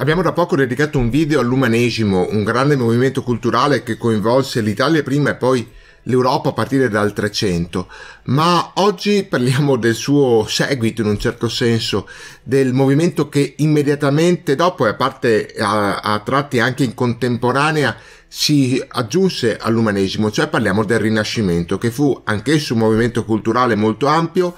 Abbiamo da poco dedicato un video all'umanesimo, un grande movimento culturale che coinvolse l'Italia prima e poi l'Europa a partire dal 300, ma oggi parliamo del suo seguito in un certo senso, del movimento che immediatamente dopo e a parte a, a tratti anche in contemporanea si aggiunse all'umanesimo, cioè parliamo del Rinascimento, che fu anch'esso un movimento culturale molto ampio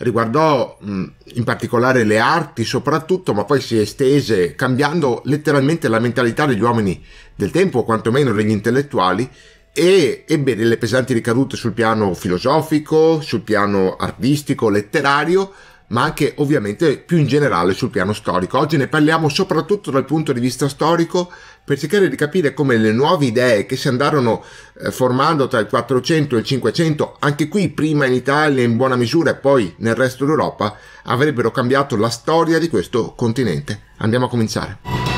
riguardò mh, in particolare le arti soprattutto, ma poi si estese cambiando letteralmente la mentalità degli uomini del tempo, o quantomeno degli intellettuali, e ebbe delle pesanti ricadute sul piano filosofico, sul piano artistico, letterario, ma anche ovviamente più in generale sul piano storico. Oggi ne parliamo soprattutto dal punto di vista storico per cercare di capire come le nuove idee che si andarono eh, formando tra il 400 e il 500, anche qui prima in Italia in buona misura e poi nel resto d'Europa, avrebbero cambiato la storia di questo continente. Andiamo a cominciare.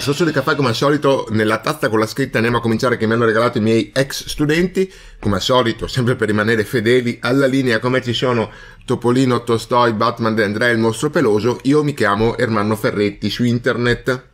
un sorso di caffè come al solito nella tazza con la scritta andiamo a cominciare che mi hanno regalato i miei ex studenti, come al solito, sempre per rimanere fedeli alla linea come ci sono Topolino, Tostoi, Batman, De Andrea, il mostro peloso, io mi chiamo Ermanno Ferretti su internet.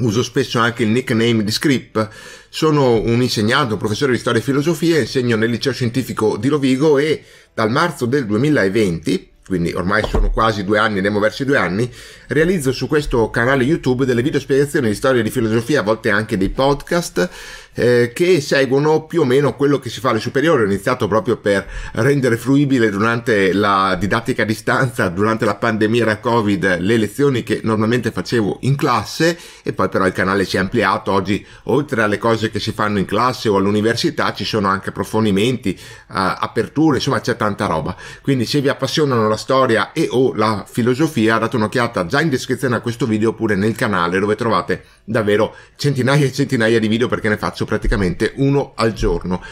Uso spesso anche il nickname di Scrip. Sono un insegnante, un professore di storia e filosofia, insegno nel liceo scientifico di Rovigo e dal marzo del 2020 quindi ormai sono quasi due anni, andiamo verso i due anni, realizzo su questo canale YouTube delle video spiegazioni di storia e di filosofia, a volte anche dei podcast eh, che seguono più o meno quello che si fa alle superiori. Ho iniziato proprio per rendere fruibile durante la didattica a distanza, durante la pandemia da Covid, le lezioni che normalmente facevo in classe e poi però il canale si è ampliato. Oggi, oltre alle cose che si fanno in classe o all'università, ci sono anche approfondimenti, eh, aperture, insomma c'è tanta roba. Quindi se vi appassionano la storia e o la filosofia, date un'occhiata già in descrizione a questo video oppure nel canale dove trovate davvero centinaia e centinaia di video perché ne faccio faccio praticamente uno al giorno.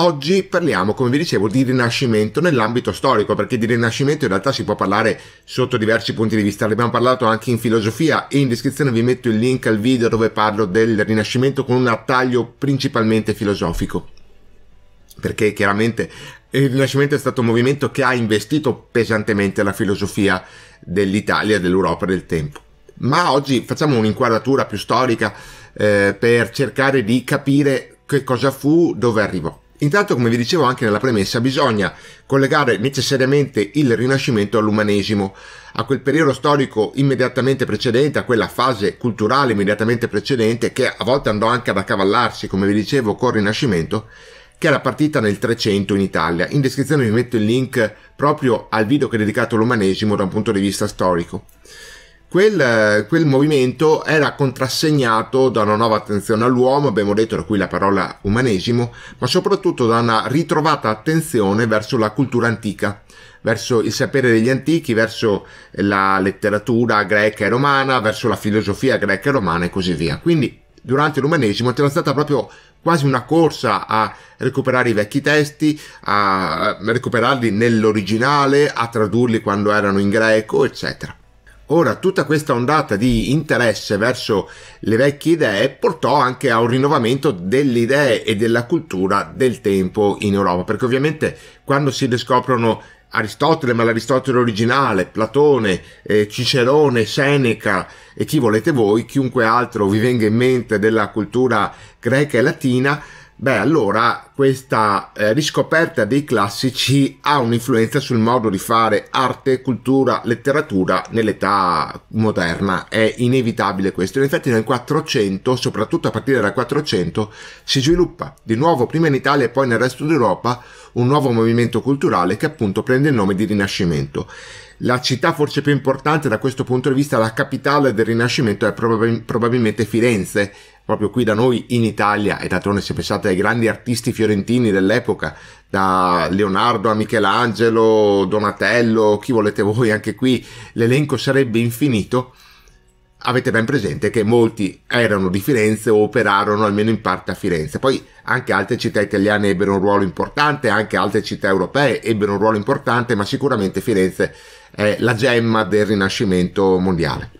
Oggi parliamo, come vi dicevo, di rinascimento nell'ambito storico, perché di rinascimento in realtà si può parlare sotto diversi punti di vista. L'abbiamo parlato anche in filosofia e in descrizione vi metto il link al video dove parlo del rinascimento con un attaglio principalmente filosofico. Perché chiaramente il Rinascimento è stato un movimento che ha investito pesantemente la filosofia dell'Italia, dell'Europa del tempo. Ma oggi facciamo un'inquadratura più storica eh, per cercare di capire che cosa fu, dove arrivò. Intanto, come vi dicevo anche nella premessa, bisogna collegare necessariamente il Rinascimento all'umanesimo, a quel periodo storico immediatamente precedente, a quella fase culturale immediatamente precedente, che a volte andò anche ad accavallarsi, come vi dicevo, col Rinascimento, che era partita nel 300 in Italia. In descrizione vi metto il link proprio al video che è dedicato all'umanesimo da un punto di vista storico. Quel, eh, quel, movimento era contrassegnato da una nuova attenzione all'uomo, abbiamo detto da qui la parola umanesimo, ma soprattutto da una ritrovata attenzione verso la cultura antica, verso il sapere degli antichi, verso la letteratura greca e romana, verso la filosofia greca e romana e così via. Quindi durante l'umanesimo c'era stata proprio quasi una corsa a recuperare i vecchi testi, a recuperarli nell'originale, a tradurli quando erano in greco, eccetera. Ora, tutta questa ondata di interesse verso le vecchie idee portò anche a un rinnovamento delle idee e della cultura del tempo in Europa, perché ovviamente quando si riscoprono Aristotele, ma l'Aristotele originale, Platone, eh, Cicerone, Seneca e chi volete voi, chiunque altro vi venga in mente della cultura greca e latina, Beh, allora questa eh, riscoperta dei classici ha un'influenza sul modo di fare arte, cultura, letteratura nell'età moderna. È inevitabile questo. In effetti nel 400, soprattutto a partire dal 400, si sviluppa di nuovo prima in Italia e poi nel resto d'Europa un nuovo movimento culturale che appunto prende il nome di Rinascimento. La città forse più importante da questo punto di vista, la capitale del Rinascimento, è probab- probabilmente Firenze, proprio qui da noi in Italia, e d'altronde se pensate ai grandi artisti fiorentini dell'epoca, da Leonardo a Michelangelo, Donatello, chi volete voi, anche qui l'elenco sarebbe infinito, avete ben presente che molti erano di Firenze o operarono almeno in parte a Firenze. Poi anche altre città italiane ebbero un ruolo importante, anche altre città europee ebbero un ruolo importante, ma sicuramente Firenze è la gemma del Rinascimento mondiale.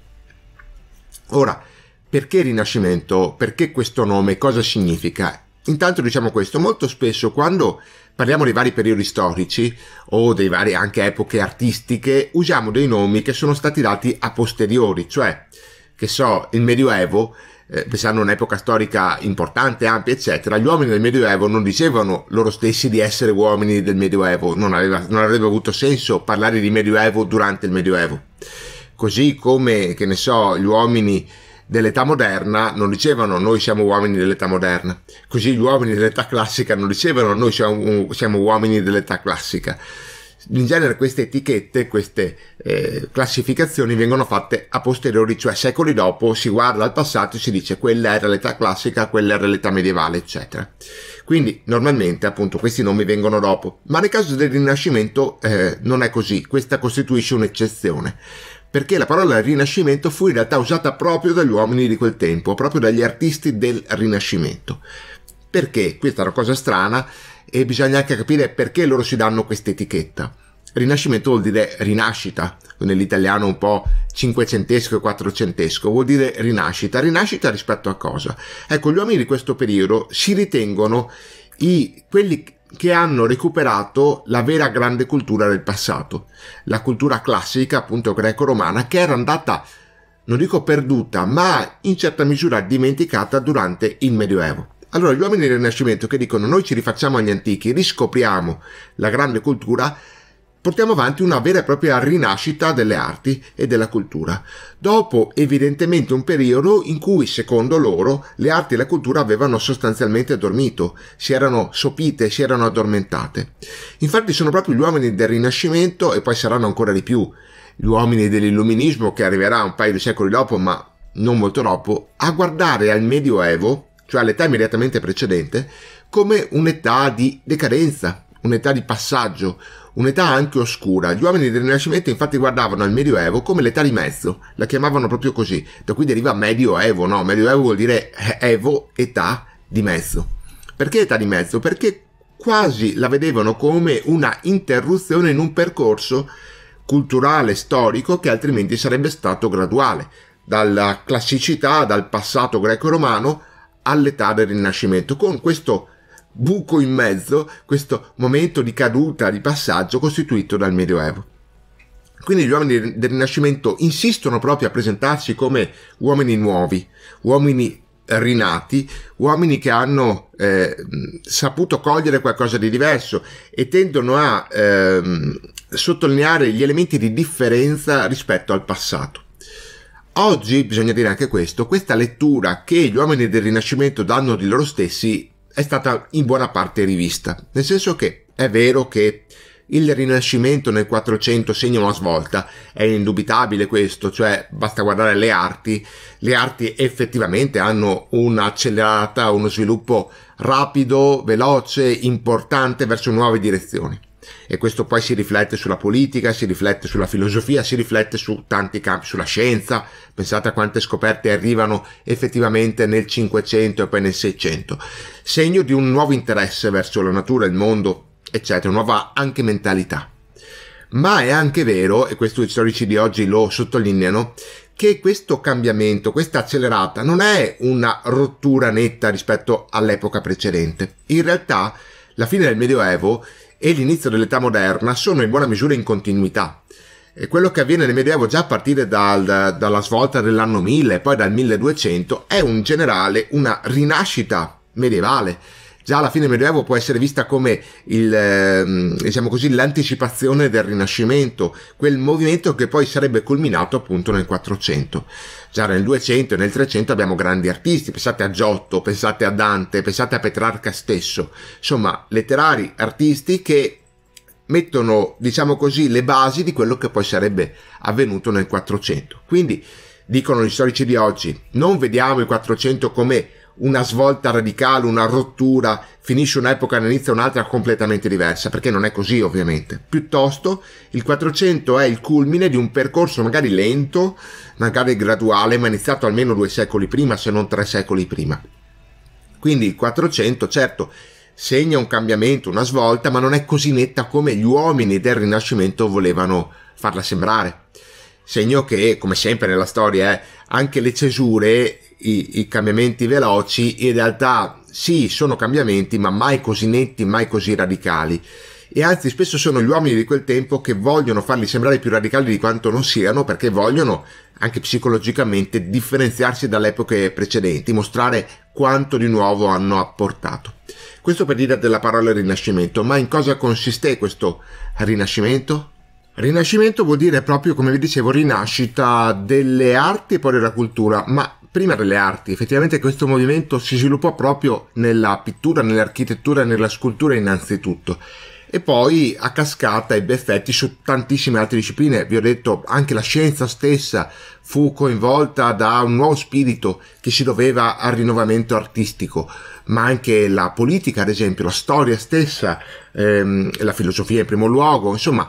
Ora, perché Rinascimento? Perché questo nome? Cosa significa? Intanto diciamo questo, molto spesso quando parliamo dei vari periodi storici o dei vari anche epoche artistiche, usiamo dei nomi che sono stati dati a posteriori, cioè, che so, il Medioevo, eh, pensando a un'epoca storica importante, ampia, eccetera, gli uomini del Medioevo non dicevano loro stessi di essere uomini del Medioevo, non, aveva, non avrebbe avuto senso parlare di Medioevo durante il Medioevo. Così come, che ne so, gli uomini dell'età moderna non dicevano noi siamo uomini dell'età moderna, così gli uomini dell'età classica non dicevano noi siamo, siamo uomini dell'età classica. In genere queste etichette, queste eh, classificazioni vengono fatte a posteriori, cioè secoli dopo si guarda al passato e si dice quella era l'età classica, quella era l'età medievale, eccetera. Quindi normalmente appunto questi nomi vengono dopo, ma nel caso del Rinascimento eh, non è così, questa costituisce un'eccezione perché la parola rinascimento fu in realtà usata proprio dagli uomini di quel tempo, proprio dagli artisti del rinascimento. Perché? Questa è una cosa strana e bisogna anche capire perché loro si danno questa etichetta. Rinascimento vuol dire rinascita, nell'italiano un po' cinquecentesco e quattrocentesco, vuol dire rinascita. Rinascita rispetto a cosa? Ecco, gli uomini di questo periodo si ritengono i, quelli che hanno recuperato la vera grande cultura del passato, la cultura classica appunto greco-romana che era andata, non dico perduta, ma in certa misura dimenticata durante il Medioevo. Allora gli uomini del Rinascimento che dicono noi ci rifacciamo agli antichi, riscopriamo la grande cultura, portiamo avanti una vera e propria rinascita delle arti e della cultura, dopo evidentemente un periodo in cui, secondo loro, le arti e la cultura avevano sostanzialmente dormito, si erano sopite, si erano addormentate. Infatti sono proprio gli uomini del Rinascimento, e poi saranno ancora di più, gli uomini dell'Illuminismo che arriverà un paio di secoli dopo, ma non molto dopo, a guardare al Medioevo, cioè all'età immediatamente precedente, come un'età di decadenza, un'età di passaggio, un'età anche oscura. Gli uomini del Rinascimento infatti guardavano al Medioevo come l'età di mezzo, la chiamavano proprio così, da cui deriva Medioevo, no? Medioevo vuol dire eh, Evo, età di mezzo. Perché età di mezzo? Perché quasi la vedevano come una interruzione in un percorso culturale, storico, che altrimenti sarebbe stato graduale, dalla classicità, dal passato greco-romano all'età del Rinascimento, con questo buco in mezzo, questo momento di caduta, di passaggio costituito dal Medioevo. Quindi gli uomini del Rinascimento insistono proprio a presentarsi come uomini nuovi, uomini rinati, uomini che hanno eh, saputo cogliere qualcosa di diverso e tendono a ehm, sottolineare gli elementi di differenza rispetto al passato. Oggi, bisogna dire anche questo, questa lettura che gli uomini del Rinascimento danno di loro stessi è stata in buona parte rivista, nel senso che è vero che il Rinascimento nel 400 segna una svolta, è indubitabile questo, cioè basta guardare le arti, le arti effettivamente hanno un'accelerata, uno sviluppo rapido, veloce, importante verso nuove direzioni e questo poi si riflette sulla politica, si riflette sulla filosofia, si riflette su tanti campi, sulla scienza, pensate a quante scoperte arrivano effettivamente nel 500 e poi nel 600, segno di un nuovo interesse verso la natura, il mondo, eccetera, nuova anche mentalità. Ma è anche vero, e questo gli storici di oggi lo sottolineano, che questo cambiamento, questa accelerata, non è una rottura netta rispetto all'epoca precedente. In realtà, la fine del Medioevo e l'inizio dell'età moderna sono in buona misura in continuità. E quello che avviene nel Medioevo già a partire dal, dalla svolta dell'anno 1000 e poi dal 1200 è un generale, una rinascita medievale già alla fine del Medioevo può essere vista come il, ehm, diciamo così, l'anticipazione del Rinascimento, quel movimento che poi sarebbe culminato appunto nel 400. Già nel 200 e nel 300 abbiamo grandi artisti, pensate a Giotto, pensate a Dante, pensate a Petrarca stesso, insomma letterari, artisti che mettono, diciamo così, le basi di quello che poi sarebbe avvenuto nel 400. Quindi, dicono gli storici di oggi, non vediamo il 400 come una svolta radicale, una rottura, finisce un'epoca e inizia un'altra completamente diversa, perché non è così ovviamente. Piuttosto il 400 è il culmine di un percorso magari lento, magari graduale, ma iniziato almeno due secoli prima, se non tre secoli prima. Quindi il 400, certo, segna un cambiamento, una svolta, ma non è così netta come gli uomini del Rinascimento volevano farla sembrare segno che, come sempre nella storia, eh, anche le cesure, i, i cambiamenti veloci, in realtà sì, sono cambiamenti, ma mai così netti, mai così radicali e anzi spesso sono gli uomini di quel tempo che vogliono farli sembrare più radicali di quanto non siano perché vogliono anche psicologicamente differenziarsi dalle epoche precedenti, mostrare quanto di nuovo hanno apportato. Questo per dire della parola rinascimento, ma in cosa consiste questo rinascimento? Rinascimento vuol dire proprio, come vi dicevo, rinascita delle arti e poi della cultura, ma prima delle arti. Effettivamente questo movimento si sviluppò proprio nella pittura, nell'architettura e nella scultura innanzitutto. E poi a cascata ebbe effetti su tantissime altre discipline, vi ho detto anche la scienza stessa fu coinvolta da un nuovo spirito che si doveva al rinnovamento artistico, ma anche la politica ad esempio, la storia stessa, ehm, la filosofia in primo luogo, insomma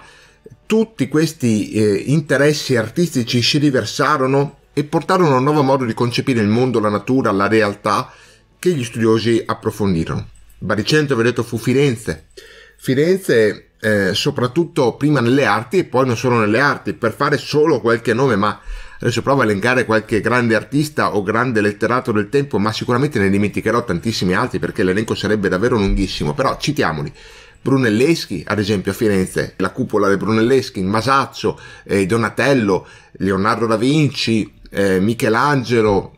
tutti questi eh, interessi artistici si riversarono e portarono a un nuovo modo di concepire il mondo, la natura, la realtà che gli studiosi approfondirono. Baricentro, vi ho detto, fu Firenze. Firenze eh, soprattutto prima nelle arti e poi non solo nelle arti, per fare solo qualche nome, ma adesso provo a elencare qualche grande artista o grande letterato del tempo, ma sicuramente ne dimenticherò tantissimi altri perché l'elenco sarebbe davvero lunghissimo, però citiamoli. Brunelleschi, ad esempio a Firenze, la cupola del Brunelleschi, Masaccio, eh, Donatello, Leonardo da Vinci, eh, Michelangelo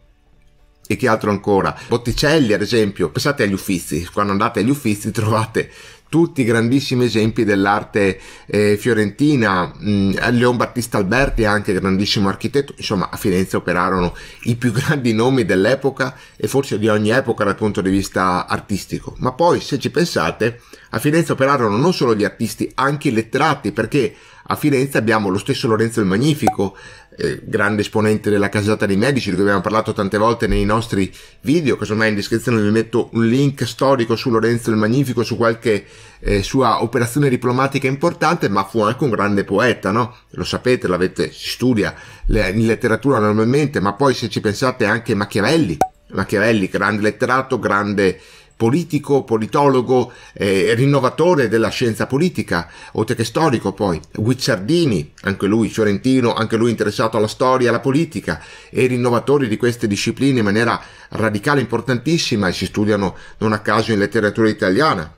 e chi altro ancora, Botticelli ad esempio, pensate agli uffizi, quando andate agli uffizi trovate tutti grandissimi esempi dell'arte eh, fiorentina, mh, mm, Leon Battista Alberti è anche grandissimo architetto, insomma a Firenze operarono i più grandi nomi dell'epoca e forse di ogni epoca dal punto di vista artistico, ma poi se ci pensate a Firenze operarono non solo gli artisti, anche i letterati, perché a Firenze abbiamo lo stesso Lorenzo il Magnifico, eh, grande esponente della casata dei medici, di cui abbiamo parlato tante volte nei nostri video, casomai in descrizione vi metto un link storico su Lorenzo il Magnifico, su qualche eh, sua operazione diplomatica importante, ma fu anche un grande poeta, no? Lo sapete, l'avete, si studia le, in letteratura normalmente, ma poi se ci pensate anche Machiavelli, Machiavelli, grande letterato, grande politico, politologo, eh, rinnovatore della scienza politica, oltre che storico poi, Guicciardini, anche lui fiorentino, anche lui interessato alla storia, alla politica, e rinnovatori di queste discipline in maniera radicale, importantissima, e si studiano non a caso in letteratura italiana,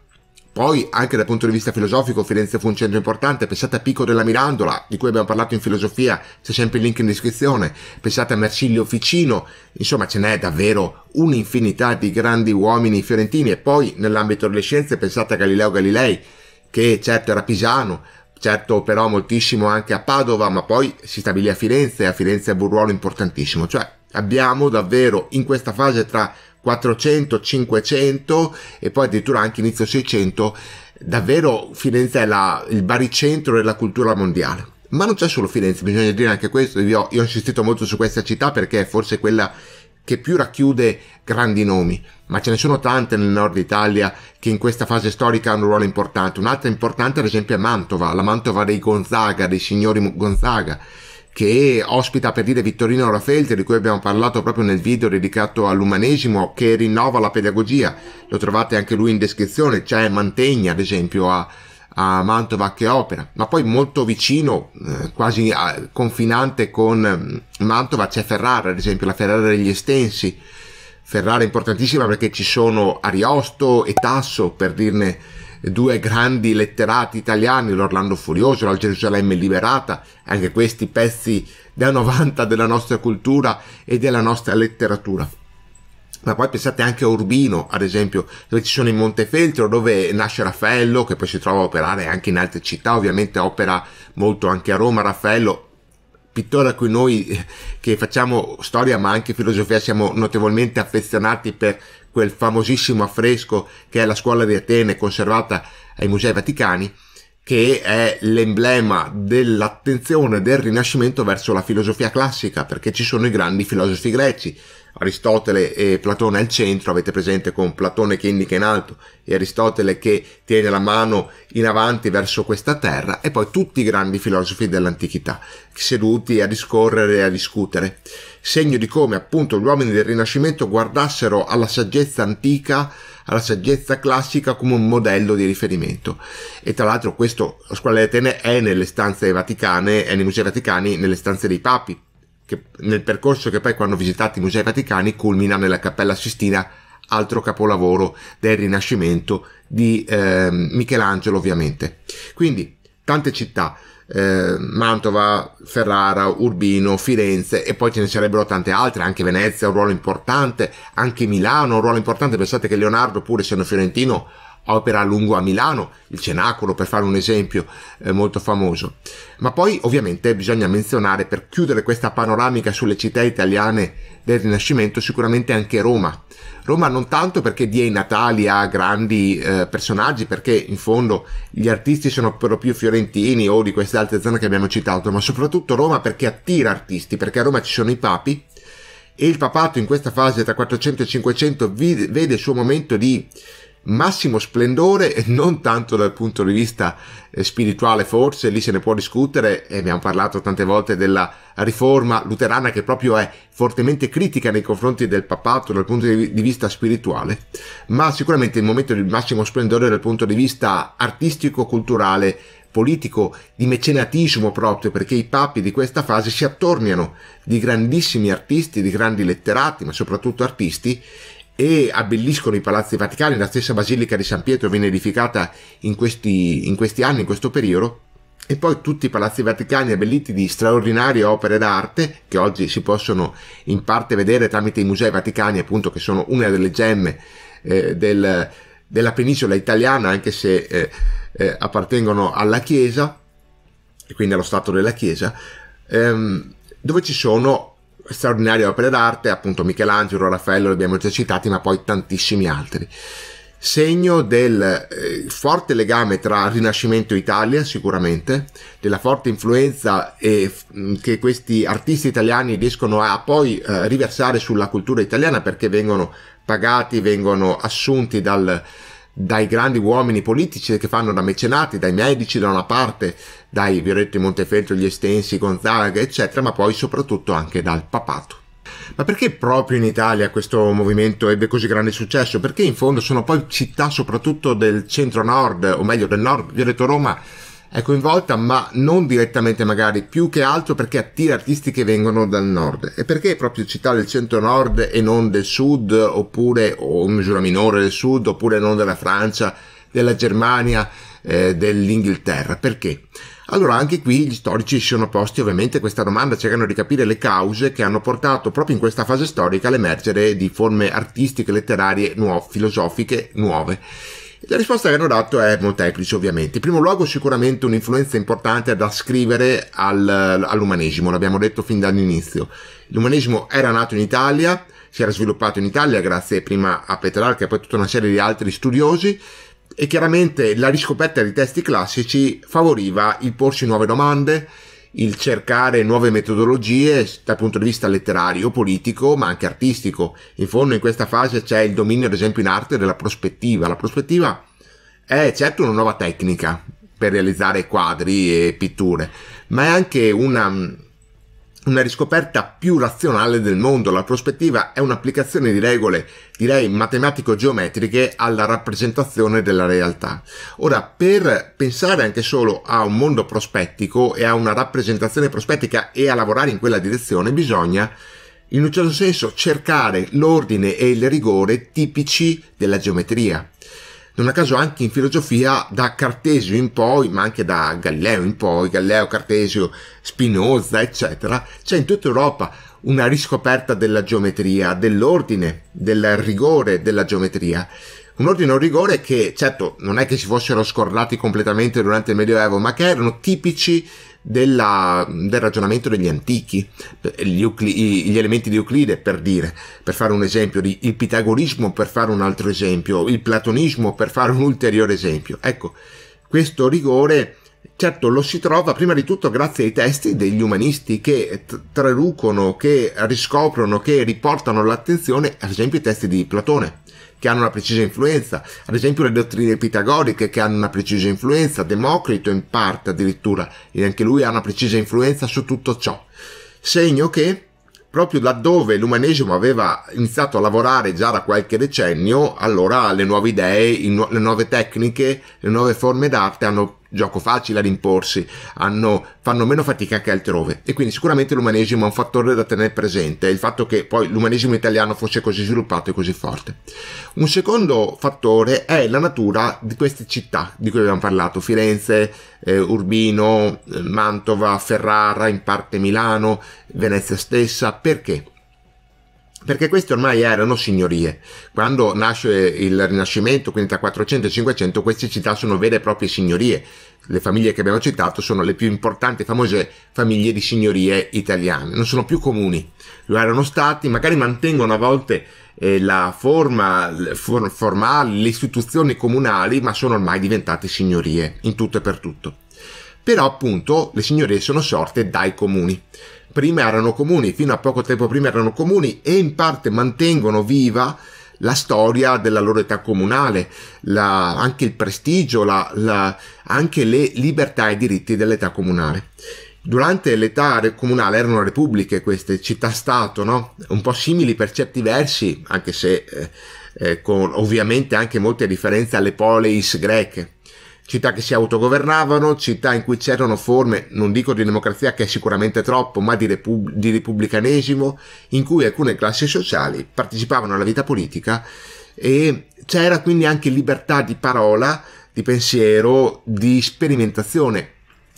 poi, anche dal punto di vista filosofico, Firenze fu un centro importante. Pensate a Pico della Mirandola, di cui abbiamo parlato in filosofia, c'è sempre il link in descrizione. Pensate a Marsilio Ficino, insomma, ce n'è davvero un'infinità di grandi uomini fiorentini. E poi, nell'ambito delle scienze, pensate a Galileo Galilei, che certo era pisano, certo però moltissimo anche a Padova, ma poi si stabilì a Firenze, e a Firenze ebbe un ruolo importantissimo. Cioè, abbiamo davvero in questa fase tra 400, 500 e poi addirittura anche inizio 600, davvero Firenze è la, il baricentro della cultura mondiale. Ma non c'è solo Firenze, bisogna dire anche questo, io, io ho insistito molto su questa città perché è forse quella che più racchiude grandi nomi, ma ce ne sono tante nel nord Italia che in questa fase storica hanno un ruolo importante. Un'altra importante ad esempio è Mantova, la Mantova dei Gonzaga, dei signori Gonzaga, che ospita per dire Vittorino Rafelte di cui abbiamo parlato proprio nel video dedicato all'umanesimo che rinnova la pedagogia lo trovate anche lui in descrizione c'è Mantegna ad esempio a, a Mantova che opera ma poi molto vicino eh, quasi eh, confinante con mm, Mantova c'è Ferrara ad esempio la Ferrara degli Estensi Ferrara è importantissima perché ci sono Ariosto e Tasso per dirne due grandi letterati italiani, l'Orlando Furioso, la Gerusalemme Liberata, anche questi pezzi da 90 della nostra cultura e della nostra letteratura ma poi pensate anche a Urbino, ad esempio, dove ci sono i Montefeltro, dove nasce Raffaello, che poi si trova a operare anche in altre città, ovviamente opera molto anche a Roma Raffaello, pittore a cui noi che facciamo storia ma anche filosofia siamo notevolmente affezionati per quel famosissimo affresco che è la scuola di Atene conservata ai Musei Vaticani, che è l'emblema dell'attenzione del Rinascimento verso la filosofia classica, perché ci sono i grandi filosofi greci, Aristotele e Platone al centro, avete presente con Platone che indica in alto e Aristotele che tiene la mano in avanti verso questa terra e poi tutti i grandi filosofi dell'antichità seduti a discorrere e a discutere, segno di come appunto gli uomini del Rinascimento guardassero alla saggezza antica alla saggezza classica come un modello di riferimento. E tra l'altro questo, la scuola di Atene è nelle stanze vaticane, è nei musei vaticani, nelle stanze dei papi, che nel percorso che poi quando visitati i Musei Vaticani culmina nella Cappella Sistina, altro capolavoro del Rinascimento di eh, Michelangelo ovviamente. Quindi tante città, eh, Mantova, Ferrara, Urbino, Firenze e poi ce ne sarebbero tante altre, anche Venezia ha un ruolo importante, anche Milano ha un ruolo importante, pensate che Leonardo pur essendo fiorentino opera a lungo a Milano, il Cenacolo per fare un esempio eh, molto famoso. Ma poi ovviamente bisogna menzionare per chiudere questa panoramica sulle città italiane del Rinascimento sicuramente anche Roma. Roma non tanto perché dia i natali a grandi eh, personaggi, perché in fondo gli artisti sono per lo più fiorentini o di queste altre zone che abbiamo citato, ma soprattutto Roma perché attira artisti, perché a Roma ci sono i papi e il papato in questa fase tra 400 e 500 vede il suo momento di massimo splendore, non tanto dal punto di vista eh, spirituale forse, lì se ne può discutere e abbiamo parlato tante volte della riforma luterana che proprio è fortemente critica nei confronti del papato dal punto di vista spirituale, ma sicuramente il momento di massimo splendore dal punto di vista artistico, culturale, politico, di mecenatismo proprio, perché i papi di questa fase si attorniano di grandissimi artisti, di grandi letterati, ma soprattutto artisti, e abbelliscono i palazzi vaticani, la stessa basilica di San Pietro viene edificata in questi, in questi anni, in questo periodo, e poi tutti i palazzi vaticani abbelliti di straordinarie opere d'arte che oggi si possono in parte vedere tramite i musei vaticani, appunto, che sono una delle gemme eh, del, della penisola italiana, anche se eh, eh, appartengono alla Chiesa, e quindi allo Stato della Chiesa, ehm, dove ci sono straordinarie opere d'arte, appunto Michelangelo, Raffaello, li abbiamo già citati, ma poi tantissimi altri. Segno del eh, forte legame tra Rinascimento e Italia, sicuramente, della forte influenza eh, che questi artisti italiani riescono a poi eh, riversare sulla cultura italiana perché vengono pagati, vengono assunti dal, dai grandi uomini politici che fanno da mecenati, dai medici da una parte, dai Violetti Montefeltro, gli Estensi, Gonzaga, eccetera, ma poi soprattutto anche dal papato. Ma perché proprio in Italia questo movimento ebbe così grande successo? Perché in fondo sono poi città soprattutto del centro-nord, o meglio del nord, Violetto Roma, è coinvolta, ma non direttamente magari, più che altro perché attira artisti che vengono dal nord. E perché proprio città del centro-nord e non del sud, oppure o in misura minore del sud, oppure non della Francia, della Germania, eh, dell'Inghilterra? Perché? Allora anche qui gli storici si sono posti ovviamente questa domanda, cercando di capire le cause che hanno portato proprio in questa fase storica all'emergere di forme artistiche, letterarie, nuove, filosofiche nuove. La risposta che hanno dato è molteplice ovviamente. In primo luogo sicuramente un'influenza importante da scrivere al, all'umanesimo, l'abbiamo detto fin dall'inizio. L'umanesimo era nato in Italia, si era sviluppato in Italia grazie prima a Petrarca e poi a tutta una serie di altri studiosi e chiaramente la riscoperta di testi classici favoriva il porsi nuove domande, il cercare nuove metodologie dal punto di vista letterario, politico, ma anche artistico. In fondo in questa fase c'è il dominio, ad esempio, in arte della prospettiva. La prospettiva è certo una nuova tecnica per realizzare quadri e pitture, ma è anche una, una riscoperta più razionale del mondo. La prospettiva è un'applicazione di regole, direi matematico-geometriche, alla rappresentazione della realtà. Ora, per pensare anche solo a un mondo prospettico e a una rappresentazione prospettica e a lavorare in quella direzione, bisogna in un certo senso cercare l'ordine e il rigore tipici della geometria non a caso anche in filosofia da Cartesio in poi, ma anche da Galleo in poi, Galleo, Cartesio, Spinoza, eccetera, c'è in tutta Europa una riscoperta della geometria, dell'ordine, del rigore della geometria. Un ordine e un rigore che, certo, non è che si fossero scordati completamente durante il Medioevo, ma che erano tipici della, del ragionamento degli antichi, eh, gli, Ucli, gli, elementi di Euclide per dire, per fare un esempio, il pitagorismo per fare un altro esempio, il platonismo per fare un ulteriore esempio. Ecco, questo rigore certo lo si trova prima di tutto grazie ai testi degli umanisti che traducono, che riscoprono, che riportano l'attenzione, ad esempio i testi di Platone che hanno una precisa influenza, ad esempio le dottrine pitagoriche che hanno una precisa influenza, Democrito in parte addirittura, e anche lui ha una precisa influenza su tutto ciò. Segno che proprio laddove l'umanesimo aveva iniziato a lavorare già da qualche decennio, allora le nuove idee, le nuove tecniche, le nuove forme d'arte hanno gioco facile a rimporsi, hanno, fanno meno fatica che altrove e quindi sicuramente l'umanesimo è un fattore da tenere presente, il fatto che poi l'umanesimo italiano fosse così sviluppato e così forte. Un secondo fattore è la natura di queste città di cui abbiamo parlato, Firenze, eh, Urbino, eh, Mantova, Ferrara, in parte Milano, Venezia stessa, perché? perché queste ormai erano signorie. Quando nasce il Rinascimento, quindi tra 400 e 500, queste città sono vere e proprie signorie. Le famiglie che abbiamo citato sono le più importanti famose famiglie di signorie italiane, non sono più comuni, lo erano stati, magari mantengono a volte eh, la forma for, formale, le istituzioni comunali, ma sono ormai diventate signorie in tutto e per tutto. Però appunto le signorie sono sorte dai comuni prima erano comuni, fino a poco tempo prima erano comuni e in parte mantengono viva la storia della loro età comunale, la, anche il prestigio, la, la, anche le libertà e i diritti dell'età comunale. Durante l'età comunale erano repubbliche queste città-stato, no? un po' simili per certi versi, anche se eh, eh con ovviamente anche molte differenze alle poleis greche città che si autogovernavano, città in cui c'erano forme, non dico di democrazia che è sicuramente troppo, ma di, repub- di repubblicanesimo, in cui alcune classi sociali partecipavano alla vita politica e c'era quindi anche libertà di parola, di pensiero, di sperimentazione,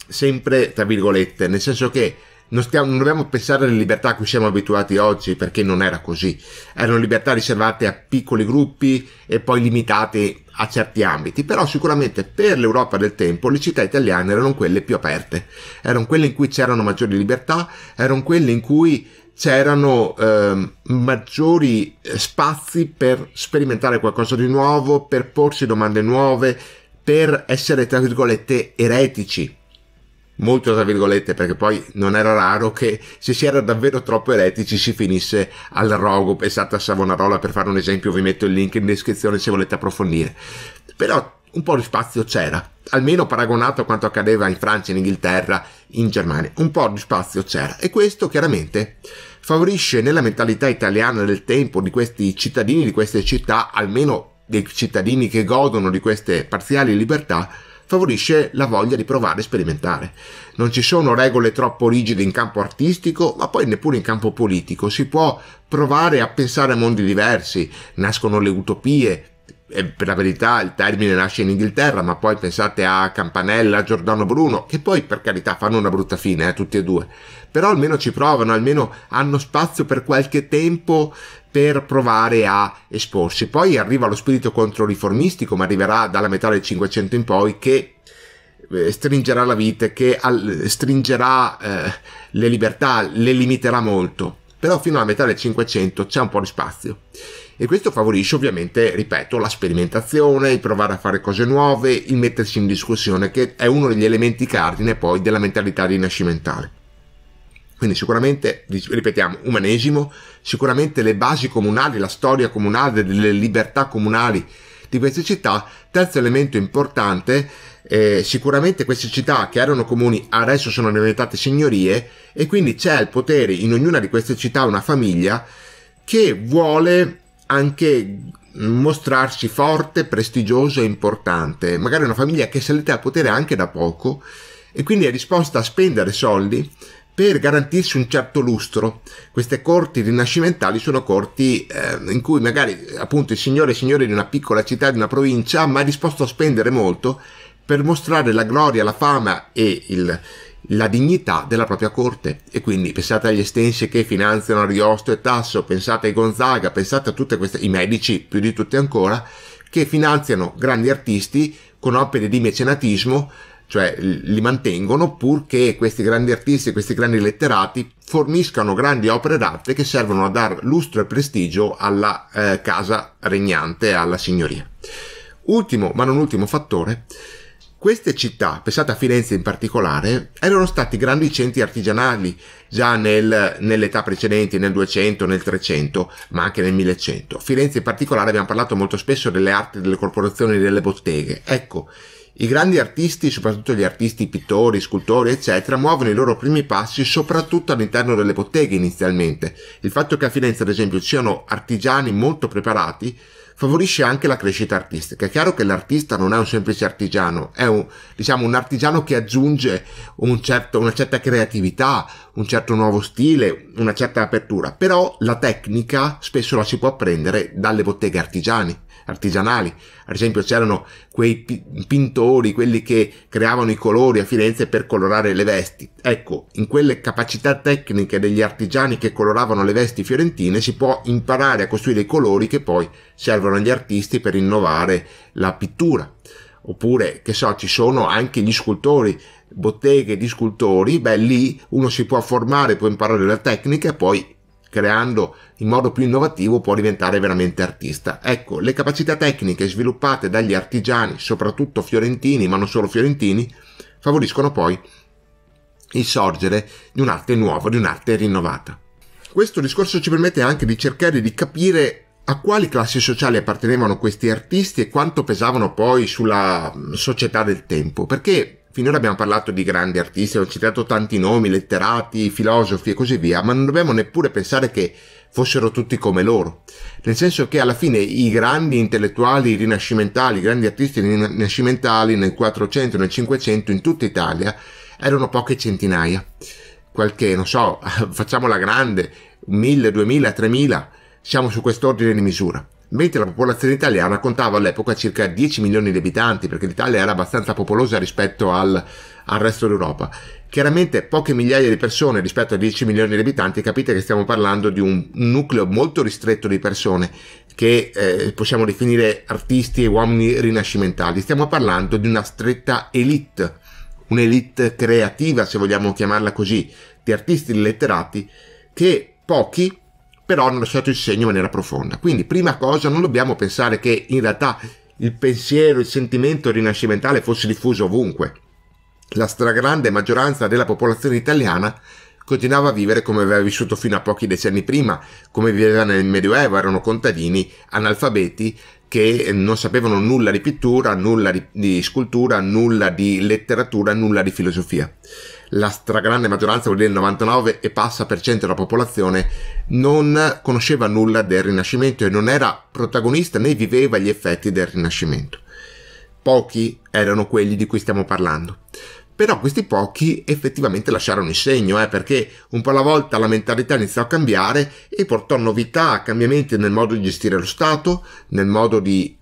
sempre tra virgolette, nel senso che non, stiamo, non, dobbiamo pensare alle libertà a cui siamo abituati oggi perché non era così. Erano libertà riservate a piccoli gruppi e poi limitate a certi ambiti, però sicuramente per l'Europa del tempo le città italiane erano quelle più aperte, erano quelle in cui c'erano maggiori libertà, erano quelle in cui c'erano ehm, eh, maggiori spazi per sperimentare qualcosa di nuovo, per porsi domande nuove, per essere, tra virgolette, eretici molto tra virgolette perché poi non era raro che se si era davvero troppo eretici si finisse al rogo pensate a Savonarola per fare un esempio vi metto il link in descrizione se volete approfondire però un po' di spazio c'era almeno paragonato a quanto accadeva in Francia, in Inghilterra, in Germania un po' di spazio c'era e questo chiaramente favorisce nella mentalità italiana del tempo di questi cittadini di queste città almeno dei cittadini che godono di queste parziali libertà favorisce la voglia di provare e sperimentare. Non ci sono regole troppo rigide in campo artistico, ma poi neppure in campo politico. Si può provare a pensare a mondi diversi, nascono le utopie, eh, per la verità il termine nasce in Inghilterra, ma poi pensate a Campanella, Giordano Bruno, che poi per carità fanno una brutta fine, eh, tutti e due, però almeno ci provano, almeno hanno spazio per qualche tempo per provare a esporsi. Poi arriva lo spirito controriformistico, ma arriverà dalla metà del Cinquecento in poi, che eh, stringerà la vita, che stringerà eh, le libertà, le limiterà molto. Però fino alla metà del Cinquecento c'è un po' di spazio e questo favorisce ovviamente, ripeto, la sperimentazione, il provare a fare cose nuove, il mettersi in discussione, che è uno degli elementi cardine poi della mentalità rinascimentale. Quindi sicuramente, ripetiamo, umanesimo, sicuramente le basi comunali, la storia comunale, delle libertà comunali di queste città. Terzo elemento importante, eh, sicuramente queste città che erano comuni adesso sono diventate signorie e quindi c'è il potere in ognuna di queste città una famiglia che vuole anche mostrarsi forte, prestigioso e importante, magari una famiglia che è salita al potere anche da poco e quindi è disposta a spendere soldi per garantirsi un certo lustro. Queste corti rinascimentali sono corti eh, in cui magari appunto il signore e signore di una piccola città, di una provincia, ma è disposto a spendere molto per mostrare la gloria, la fama e il, la dignità della propria corte. E quindi pensate agli estensi che finanziano Ariosto e Tasso, pensate ai Gonzaga, pensate a tutti questi, i medici più di tutti ancora, che finanziano grandi artisti con opere di mecenatismo, cioè li mantengono purché questi grandi artisti, questi grandi letterati forniscano grandi opere d'arte che servono a dar lustro e prestigio alla eh, casa regnante, alla signoria. Ultimo, ma non ultimo fattore, queste città, pensate a Firenze in particolare, erano stati grandi centri artigianali già nel, nell'età precedente, nel 200, nel 300, ma anche nel 1100. Firenze in particolare abbiamo parlato molto spesso delle arti, delle corporazioni, delle botteghe. Ecco, i grandi artisti, soprattutto gli artisti pittori, scultori, eccetera, muovono i loro primi passi soprattutto all'interno delle botteghe inizialmente. Il fatto che a Firenze, ad esempio, ci siano artigiani molto preparati favorisce anche la crescita artistica. È chiaro che l'artista non è un semplice artigiano, è un, diciamo, un artigiano che aggiunge un certo, una certa creatività, un certo nuovo stile, una certa apertura, però la tecnica spesso la si può apprendere dalle botteghe artigiani, artigianali ad esempio c'erano quei pintori, quelli che creavano i colori a Firenze per colorare le vesti. Ecco, in quelle capacità tecniche degli artigiani che coloravano le vesti fiorentine si può imparare a costruire i colori che poi servono agli artisti per innovare la pittura. Oppure, che so, ci sono anche gli scultori, botteghe di scultori, beh lì uno si può formare, può imparare la tecnica e poi creando in modo più innovativo può diventare veramente artista. Ecco, le capacità tecniche sviluppate dagli artigiani, soprattutto fiorentini, ma non solo fiorentini, favoriscono poi il sorgere di un'arte nuova, di un'arte rinnovata. Questo discorso ci permette anche di cercare di capire a quali classi sociali appartenevano questi artisti e quanto pesavano poi sulla mm, società del tempo, perché Finora abbiamo parlato di grandi artisti, ho citato tanti nomi, letterati, filosofi e così via, ma non dobbiamo neppure pensare che fossero tutti come loro. Nel senso che alla fine i grandi intellettuali rinascimentali, i grandi artisti rinascimentali nel 400, nel 500, in tutta Italia, erano poche centinaia. Qualche, non so, facciamola grande, 1000, 2000, 3000, siamo su quest'ordine di misura mentre la popolazione italiana contava all'epoca circa 10 milioni di abitanti, perché l'Italia era abbastanza popolosa rispetto al, al resto d'Europa. Chiaramente poche migliaia di persone rispetto a 10 milioni di abitanti, capite che stiamo parlando di un, nucleo molto ristretto di persone che eh, possiamo definire artisti e uomini rinascimentali. Stiamo parlando di una stretta elite, un'elite creativa, se vogliamo chiamarla così, di artisti letterati che pochi però hanno lasciato il segno in maniera profonda. Quindi, prima cosa, non dobbiamo pensare che in realtà il pensiero, il sentimento rinascimentale fosse diffuso ovunque. La stragrande maggioranza della popolazione italiana continuava a vivere come aveva vissuto fino a pochi decenni prima, come viveva nel Medioevo, erano contadini, analfabeti, che non sapevano nulla di pittura, nulla di, di scultura, nulla di letteratura, nulla di filosofia la stragrande maggioranza, vuol dire il 99 e passa per cento della popolazione, non conosceva nulla del Rinascimento e non era protagonista né viveva gli effetti del Rinascimento. Pochi erano quelli di cui stiamo parlando. Però questi pochi effettivamente lasciarono il segno, eh, perché un po' alla volta la mentalità iniziò a cambiare e portò novità, cambiamenti nel modo di gestire lo Stato, nel modo di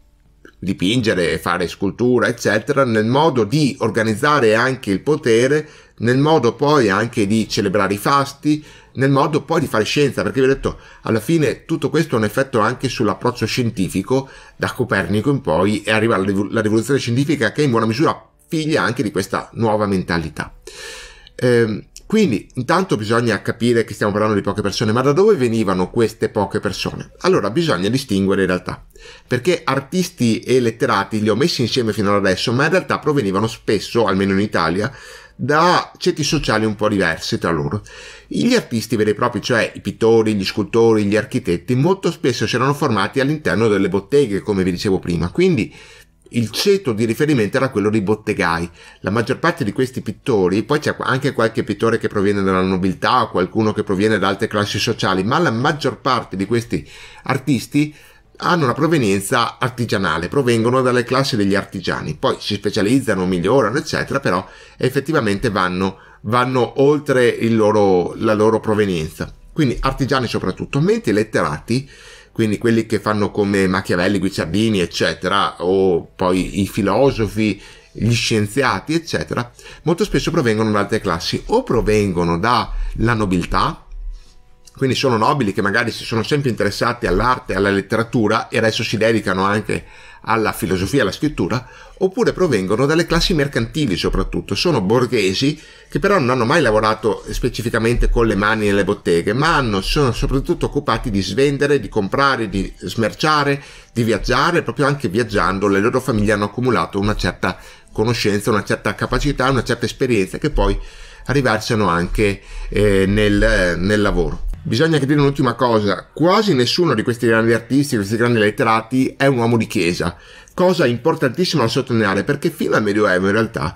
dipingere, fare scultura, eccetera, nel modo di organizzare anche il potere, nel modo poi anche di celebrare i fasti, nel modo poi di fare scienza, perché vi ho detto, alla fine tutto questo ha un effetto anche sull'approccio scientifico, da Copernico in poi e arriva la rivoluzione scientifica che è in buona misura figlia anche di questa nuova mentalità. Ehm, quindi intanto bisogna capire che stiamo parlando di poche persone, ma da dove venivano queste poche persone? Allora bisogna distinguere in realtà, perché artisti e letterati li ho messi insieme fino ad adesso, ma in realtà provenivano spesso, almeno in Italia, da ceti sociali un po' diversi tra loro. Gli artisti veri e propri, cioè i pittori, gli scultori, gli architetti, molto spesso si erano formati all'interno delle botteghe, come vi dicevo prima, quindi il ceto di riferimento era quello dei bottegai. La maggior parte di questi pittori, poi c'è anche qualche pittore che proviene dalla nobiltà qualcuno che proviene da altre classi sociali, ma la maggior parte di questi artisti hanno una provenienza artigianale, provengono dalle classi degli artigiani, poi si specializzano, migliorano, eccetera, però effettivamente vanno, vanno oltre il loro, la loro provenienza. Quindi artigiani soprattutto, mentre i letterati, quindi quelli che fanno come Machiavelli, Guicciardini, eccetera, o poi i filosofi, gli scienziati, eccetera, molto spesso provengono da altre classi, o provengono dalla nobiltà, quindi sono nobili che magari si sono sempre interessati all'arte, alla letteratura e adesso si dedicano anche alla filosofia, alla scrittura, oppure provengono dalle classi mercantili soprattutto, sono borghesi che però non hanno mai lavorato specificamente con le mani nelle botteghe, ma hanno, sono soprattutto occupati di svendere, di comprare, di smerciare, di viaggiare, proprio anche viaggiando le loro famiglie hanno accumulato una certa conoscenza, una certa capacità, una certa esperienza che poi arrivarsano anche eh, nel, eh, nel lavoro. Bisogna capire un'ultima cosa, quasi nessuno di questi grandi artisti, questi grandi letterati è un uomo di chiesa, cosa importantissima da sottolineare perché fino al Medioevo in realtà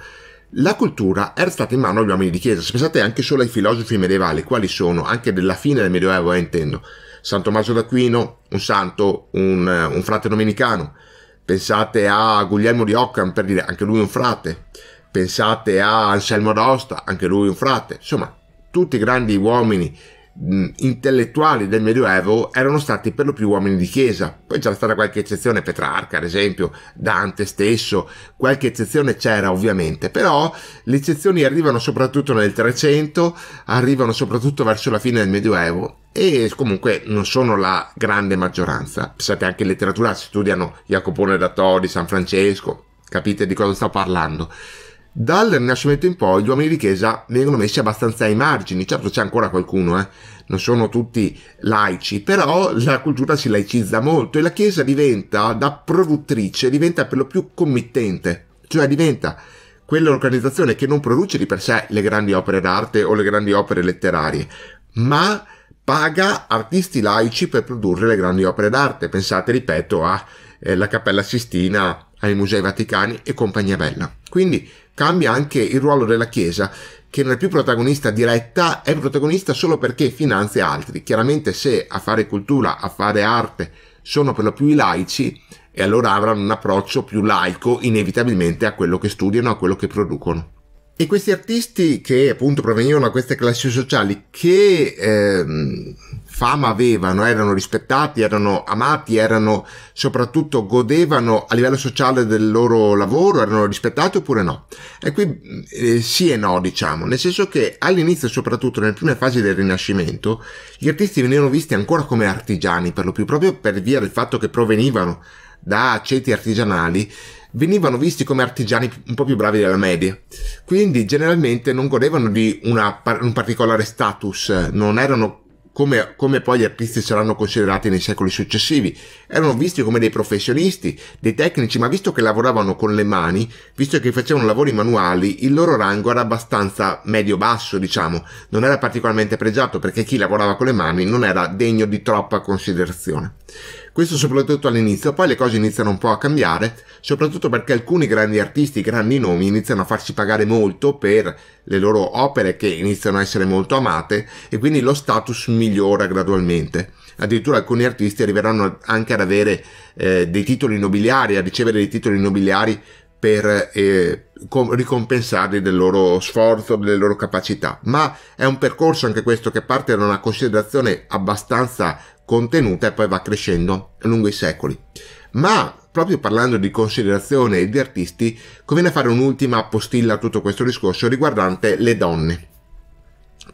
la cultura era stata in mano agli uomini di chiesa, se pensate anche solo ai filosofi medievali, quali sono, anche della fine del Medioevo eh, intendo, San Tommaso d'Aquino, un santo, un, eh, un frate domenicano, pensate a Guglielmo di Occam per dire anche lui un frate, pensate a Anselmo d'Aosta, anche lui un frate, insomma tutti grandi uomini intellettuali del Medioevo erano stati per lo più uomini di chiesa, poi c'era stata qualche eccezione, Petrarca ad esempio, Dante stesso, qualche eccezione c'era ovviamente, però le eccezioni arrivano soprattutto nel 300, arrivano soprattutto verso la fine del Medioevo e comunque non sono la grande maggioranza, sapete anche in letteratura si studiano Jacopone da Todi, San Francesco, capite di cosa sto parlando. Dal Rinascimento in poi gli uomini di chiesa vengono messi abbastanza ai margini, certo c'è ancora qualcuno, eh? non sono tutti laici, però la cultura si laicizza molto e la chiesa diventa da produttrice, diventa per lo più committente, cioè diventa quell'organizzazione che non produce di per sé le grandi opere d'arte o le grandi opere letterarie, ma paga artisti laici per produrre le grandi opere d'arte. Pensate, ripeto, alla eh, Cappella Sistina, ai Musei Vaticani e compagnia bella. Quindi cambia anche il ruolo della Chiesa, che non è più protagonista diretta, è protagonista solo perché finanzia altri. Chiaramente se a fare cultura, a fare arte sono per lo più i laici, e allora avranno un approccio più laico inevitabilmente a quello che studiano, a quello che producono. E questi artisti che appunto provenivano da queste classi sociali, che ehm, fama avevano, erano rispettati, erano amati, erano soprattutto godevano a livello sociale del loro lavoro, erano rispettati oppure no? E qui eh, sì e no, diciamo, nel senso che all'inizio, soprattutto nelle prime fasi del Rinascimento, gli artisti venivano visti ancora come artigiani, per lo più proprio per via del fatto che provenivano da ceti artigianali venivano visti come artigiani un po' più bravi della media, quindi generalmente non godevano di una, un particolare status, non erano come, come, poi gli artisti saranno considerati nei secoli successivi. Erano visti come dei professionisti, dei tecnici, ma visto che lavoravano con le mani, visto che facevano lavori manuali, il loro rango era abbastanza medio-basso, diciamo, non era particolarmente pregiato perché chi lavorava con le mani non era degno di troppa considerazione. Questo soprattutto all'inizio, poi le cose iniziano un po' a cambiare, soprattutto perché alcuni grandi artisti, grandi nomi iniziano a farsi pagare molto per le loro opere che iniziano a essere molto amate e quindi lo status migliora gradualmente. Addirittura alcuni artisti arriveranno anche ad avere eh, dei titoli nobiliari, a ricevere dei titoli nobiliari per eh, ricompensarli del loro sforzo, delle loro capacità. Ma è un percorso anche questo che parte da una considerazione abbastanza contenuta e poi va crescendo lungo i secoli. Ma proprio parlando di considerazione e di artisti, conviene fare un'ultima appostilla a tutto questo discorso riguardante le donne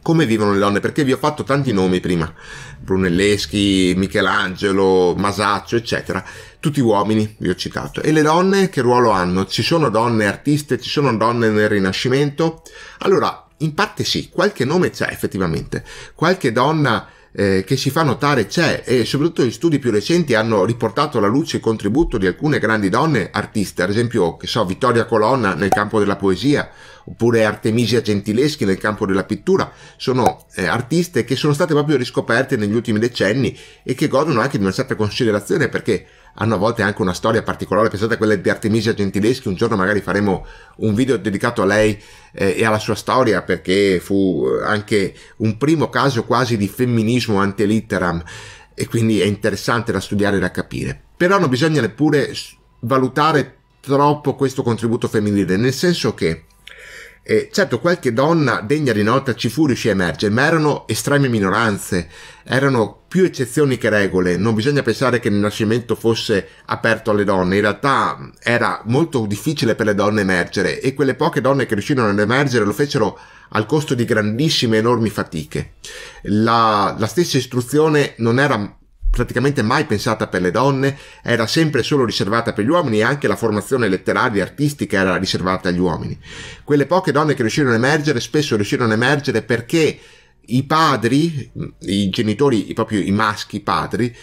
come vivono le donne, perché vi ho fatto tanti nomi prima, Brunelleschi, Michelangelo, Masaccio, eccetera, tutti uomini vi ho citato. E le donne che ruolo hanno? Ci sono donne artiste, ci sono donne nel Rinascimento? Allora, in parte sì, qualche nome c'è effettivamente, qualche donna eh, che si fa notare c'è e soprattutto gli studi più recenti hanno riportato alla luce il contributo di alcune grandi donne artiste, ad esempio, che so, Vittoria Colonna nel campo della poesia, oppure Artemisia Gentileschi nel campo della pittura, sono eh, artiste che sono state proprio riscoperte negli ultimi decenni e che godono anche di una certa considerazione perché hanno a volte anche una storia particolare, pensate a quella di Artemisia Gentileschi, un giorno magari faremo un video dedicato a lei eh, e alla sua storia perché fu eh, anche un primo caso quasi di femminismo antelitteram e quindi è interessante da studiare e da capire. Però non bisogna neppure valutare troppo questo contributo femminile, nel senso che eh, certo, qualche donna degna di nota ci fu riuscì a emergere, ma erano estreme minoranze, erano più eccezioni che regole. Non bisogna pensare che il Rinascimento fosse aperto alle donne, in realtà era molto difficile per le donne emergere e quelle poche donne che riuscirono ad emergere lo fecero al costo di grandissime, enormi fatiche. La, la stessa istruzione non era praticamente mai pensata per le donne, era sempre solo riservata per gli uomini e anche la formazione letteraria e artistica era riservata agli uomini. Quelle poche donne che riuscirono a emergere spesso riuscirono a emergere perché i padri, i genitori, proprio i maschi padri,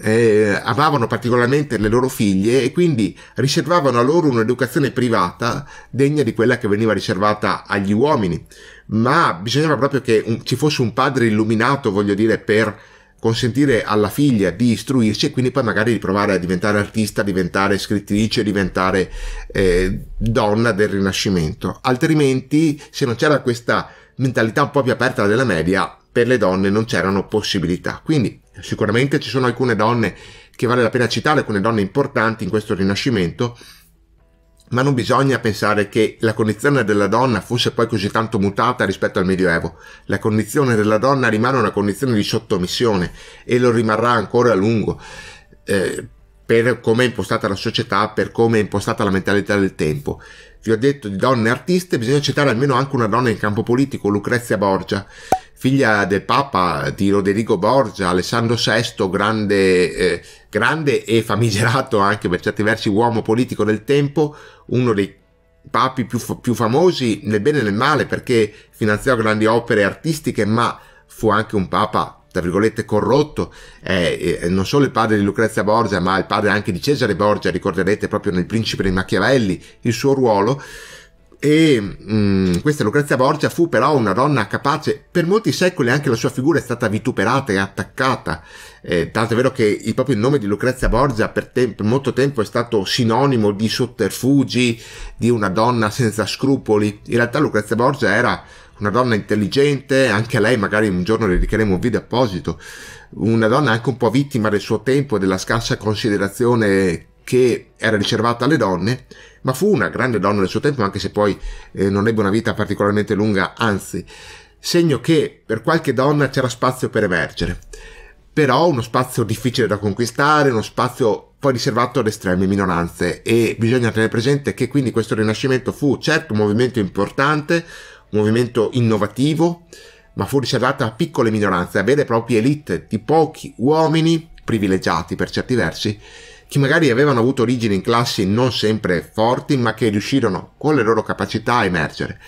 eh, amavano particolarmente le loro figlie e quindi riservavano a loro un'educazione privata degna di quella che veniva riservata agli uomini. Ma bisognava proprio che un, ci fosse un padre illuminato, voglio dire, per consentire alla figlia di istruirsi e quindi poi magari di provare a diventare artista, diventare scrittrice, diventare eh, donna del Rinascimento. Altrimenti, se non c'era questa mentalità un po' più aperta della media, per le donne non c'erano possibilità. Quindi sicuramente ci sono alcune donne che vale la pena citare, alcune donne importanti in questo Rinascimento ma non bisogna pensare che la condizione della donna fosse poi così tanto mutata rispetto al Medioevo. La condizione della donna rimane una condizione di sottomissione e lo rimarrà ancora a lungo. Eh, per come è impostata la società, per come è impostata la mentalità del tempo. Vi ho detto di donne artiste, bisogna citare almeno anche una donna in campo politico, Lucrezia Borgia, figlia del Papa di Roderigo Borgia, Alessandro VI, grande, eh, grande e famigerato anche per certi versi uomo politico del tempo, uno dei papi più, più, famosi nel bene e nel male perché finanziò grandi opere artistiche ma fu anche un papa tra virgolette corrotto eh, eh, non solo il padre di Lucrezia Borgia ma il padre anche di Cesare Borgia ricorderete proprio nel Principe dei Machiavelli il suo ruolo e mh, mm, questa Lucrezia Borgia fu però una donna capace, per molti secoli anche la sua figura è stata vituperata e attaccata, eh, tanto è vero che il proprio nome di Lucrezia Borgia per, te- per molto tempo è stato sinonimo di sotterfugi, di una donna senza scrupoli, in realtà Lucrezia Borgia era una donna intelligente, anche a lei magari un giorno dedicheremo un video apposito, una donna anche un po' vittima del suo tempo e della scarsa considerazione che era riservata alle donne, ma fu una grande donna del suo tempo, anche se poi eh, non ebbe una vita particolarmente lunga, anzi, segno che per qualche donna c'era spazio per emergere, però uno spazio difficile da conquistare, uno spazio poi riservato ad estreme minoranze e bisogna tenere presente che quindi questo rinascimento fu certo un movimento importante, un movimento innovativo, ma fu riservato a piccole minoranze, a vere e proprie elite di pochi uomini privilegiati per certi versi che magari avevano avuto origini in classi non sempre forti, ma che riuscirono con le loro capacità a emergere.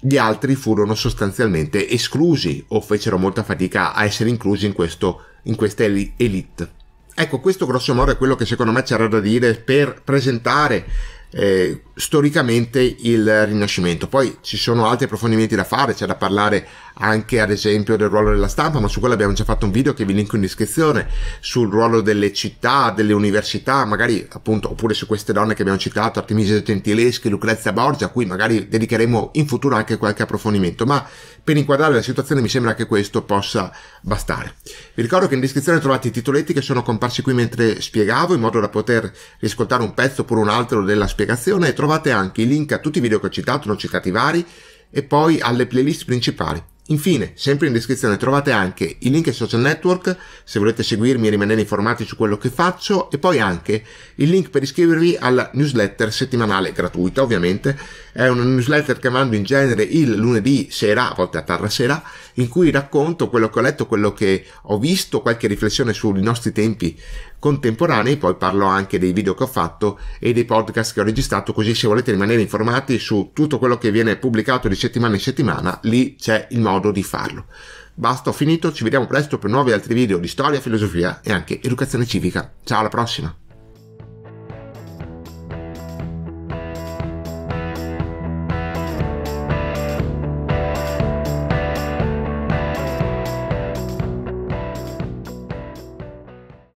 Gli altri furono sostanzialmente esclusi o fecero molta fatica a essere inclusi in, questo, in questa elite. Ecco, questo grosso modo è quello che secondo me c'era da dire per presentare eh, storicamente il Rinascimento. Poi ci sono altri approfondimenti da fare, c'è da parlare anche ad esempio del ruolo della stampa, ma su quello abbiamo già fatto un video che vi linko in descrizione, sul ruolo delle città, delle università, magari appunto, oppure su queste donne che abbiamo citato, Artemisia Gentileschi, Lucrezia Borgia, a cui magari dedicheremo in futuro anche qualche approfondimento, ma per inquadrare la situazione mi sembra che questo possa bastare. Vi ricordo che in descrizione trovate i titoletti che sono comparsi qui mentre spiegavo, in modo da poter riscoltare un pezzo oppure un altro della spiegazione, e trovate anche i link a tutti i video che ho citato, non citati vari, e poi alle playlist principali. Infine, sempre in descrizione trovate anche i link ai social network se volete seguirmi e rimanere informati su quello che faccio e poi anche il link per iscrivervi alla newsletter settimanale gratuita, ovviamente. È una newsletter che mando in genere il lunedì sera, a volte a tarda sera, in cui racconto quello che ho letto, quello che ho visto, qualche riflessione sui nostri tempi contemporanei, poi parlo anche dei video che ho fatto e dei podcast che ho registrato, così se volete rimanere informati su tutto quello che viene pubblicato di settimana in settimana, lì c'è il modo di farlo. Basta, ho finito, ci vediamo presto per nuovi altri video di storia, filosofia e anche educazione civica. Ciao, alla prossima!